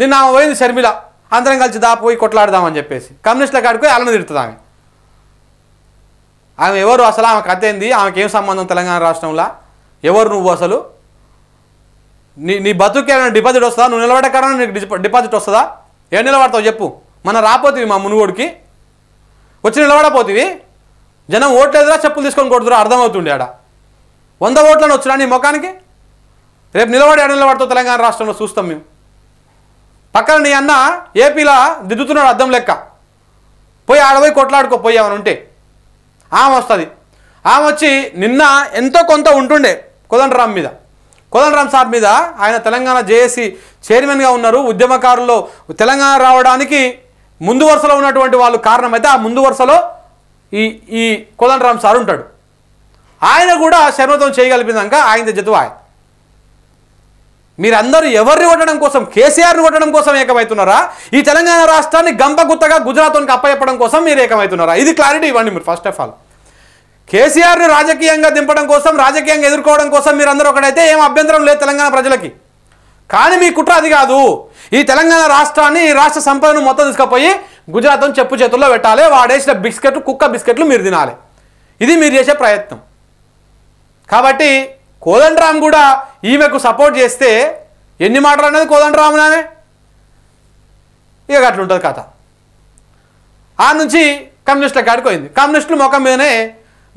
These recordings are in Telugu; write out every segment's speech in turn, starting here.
నిన్న ఆమె పోయింది షర్మిల అందరం కలిసి దాపోయి కొట్లాడదామని చెప్పేసి కమ్యూనిస్టుల కాడికి పోయి అలను తిడుతుంది ఆమె ఆమె ఎవరు అసలు ఆమె కథ ఏంది ఆమెకి ఏం సంబంధం తెలంగాణ రాష్ట్రంలో ఎవరు నువ్వు అసలు నీ నీ బతుకేమైనా డిపాజిట్ వస్తుందా నువ్వు నిలబడకరా నీకు డిపాజిట్ వస్తుందా ఏం నిలబడతావు చెప్పు మన రాపోతుంది మా మునుగోడికి వచ్చి నిలబడపోతుంది జనం ఓట్లేదురా చెప్పులు తీసుకొని కొడుతురా అర్థమవుతుండే ఆడ వంద ఓట్లను వచ్చినా నీ ముఖానికి రేపు నిలబడి ఆడ నిలబడతావు తెలంగాణ రాష్ట్రంలో చూస్తాం మేము పక్కన నీ అన్న ఏపీలా దిద్దుతున్నాడు అర్థం లెక్క పోయి ఆడపోయి కొట్లాడుకో పోయి ఆమె ఉంటే ఆమె వస్తుంది ఆమె వచ్చి నిన్న ఎంతో కొంత ఉంటుండే కోదండరామ్ మీద కోదండరామ్ సార్ మీద ఆయన తెలంగాణ జేఏసీ చైర్మన్గా ఉన్నారు ఉద్యమకారుల్లో తెలంగాణ రావడానికి ముందు వరుసలో ఉన్నటువంటి వాళ్ళు కారణమైతే ఆ ముందు వరుసలో ఈ ఈ కోదండరామ్ సార్ ఉంటాడు ఆయన కూడా శర్మతం చేయగలిపినాక ఆయన జతువాయ్ మీరందరూ ఎవరిని కొట్టడం కోసం కేసీఆర్ని కొట్టడం కోసం ఏకమవుతున్నారా ఈ తెలంగాణ రాష్ట్రాన్ని గంపగుత్తగా గుజరాత్కి అప్పచెప్పడం కోసం మీరు ఏకమవుతున్నారా ఇది క్లారిటీ ఇవ్వండి మీరు ఫస్ట్ ఆఫ్ ఆల్ కేసీఆర్ని రాజకీయంగా దింపడం కోసం రాజకీయంగా ఎదుర్కోవడం కోసం మీరందరూ ఒకటైతే ఏం అభ్యంతరం లేదు తెలంగాణ ప్రజలకి కానీ మీ కుట్ర అది కాదు ఈ తెలంగాణ రాష్ట్రాన్ని ఈ రాష్ట్ర సంపదను మొత్తం తీసుకుపోయి గుజరాత్ చెప్పు చేతుల్లో పెట్టాలి వాడేసిన బిస్కెట్లు కుక్క బిస్కెట్లు మీరు తినాలి ఇది మీరు చేసే ప్రయత్నం కాబట్టి కోదండరామ్ కూడా ఈమెకు సపోర్ట్ చేస్తే ఎన్ని మాటలు అనేది కోదండరామునామే ఇక అట్లుంటుంది కథ ఆ నుంచి కమ్యూనిస్టులకు ఆడుకోయింది కమ్యూనిస్టులు మొఖం మీదనే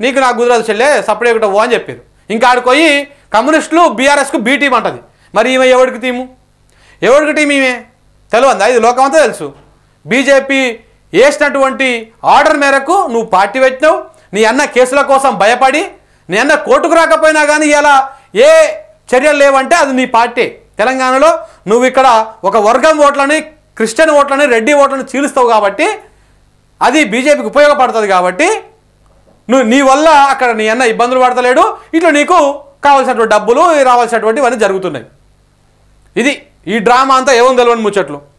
నీకు నాకు గుజరాత్ చెల్లే సపరేట్ ఒకటి ఓ అని చెప్పారు ఇంకా ఆడుకోయి కమ్యూనిస్టులు బీఆర్ఎస్కు బీ టీం అంటది మరి ఈమె ఎవరికి టీము ఎవరికి టీం ఈమె తెలియదా ఇది లోకం అంతా తెలుసు బీజేపీ వేసినటువంటి ఆర్డర్ మేరకు నువ్వు పార్టీ పెట్టినావు నీ అన్న కేసుల కోసం భయపడి నిన్న కోర్టుకు రాకపోయినా కానీ ఇలా ఏ చర్యలు లేవంటే అది నీ పార్టీ తెలంగాణలో నువ్వు ఇక్కడ ఒక వర్గం ఓట్లని క్రిస్టియన్ ఓట్లని రెడ్డి ఓట్లను చీలుస్తావు కాబట్టి అది బీజేపీకి ఉపయోగపడుతుంది కాబట్టి నువ్వు నీ వల్ల అక్కడ నీ అన్న ఇబ్బందులు పడతలేడు ఇట్లా నీకు కావాల్సినటువంటి డబ్బులు రావాల్సినటువంటివన్నీ జరుగుతున్నాయి ఇది ఈ డ్రామా అంతా ఏమో తెలియని ముచ్చట్లు